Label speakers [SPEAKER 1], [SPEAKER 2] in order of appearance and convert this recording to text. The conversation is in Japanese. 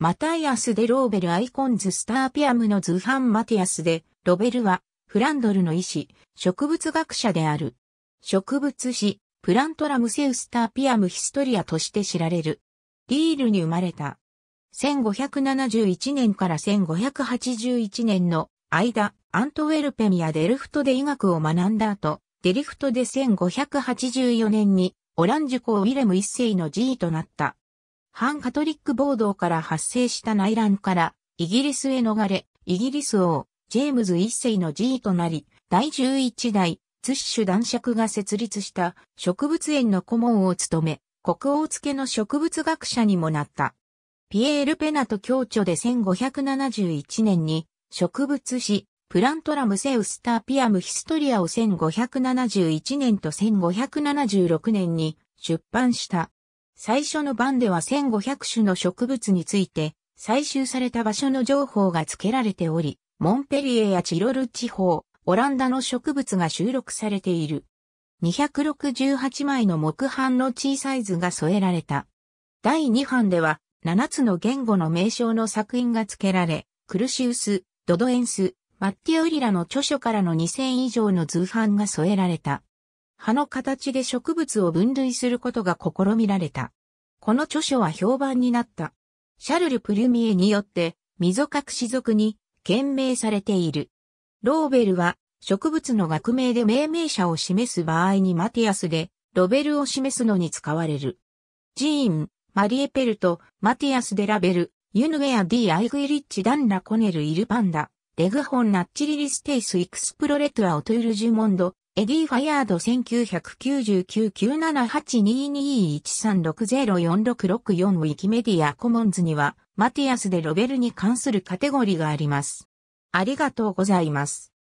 [SPEAKER 1] マタイアス・デ・ローベル・アイコンズ・スターピアムのズハン・マティアスで、ロベルは、フランドルの医師、植物学者である。植物史、プラントラムセウスターピアムヒストリアとして知られる。ディールに生まれた。1571年から1581年の間、アントウェルペミやデルフトで医学を学んだ後、デリフトで1584年にオランジュコ・ウィレム一世の G となった。反カトリック暴動から発生した内乱からイギリスへ逃れ、イギリス王、ジェームズ一世の地位となり、第11代、ツッシュ男爵が設立した植物園の顧問を務め、国王付けの植物学者にもなった。ピエール・ペナと共著で1571年に植物史、プラントラムセウスターピアムヒストリアを1571年と1576年に出版した。最初の版では1500種の植物について、採集された場所の情報が付けられており、モンペリエやチロル地方、オランダの植物が収録されている。268枚の木版の小サイズが添えられた。第2版では、7つの言語の名称の作品が付けられ、クルシウス、ドドエンス、マッティウリラの著書からの2000以上の図版が添えられた。葉の形で植物を分類することが試みられた。この著書は評判になった。シャルル・プルミエによって、溝隠し族に、懸命されている。ローベルは、植物の学名で命名者を示す場合にマティアスで、ロベルを示すのに使われる。ジーン、マリエペルト、マティアス・デ・ラベル、ユヌエア・ディ・アイグイリッチ・ダン・ラ・コネル・イル・パンダ、レグホン・ナッチリリス・テイス・イクスプロレトア・オトゥール・ジュモンド、エディ・ファイアード1999-9782213604664ウィキメディアコモンズには、マティアス・でロベルに関するカテゴリがあります。ありがとうございます。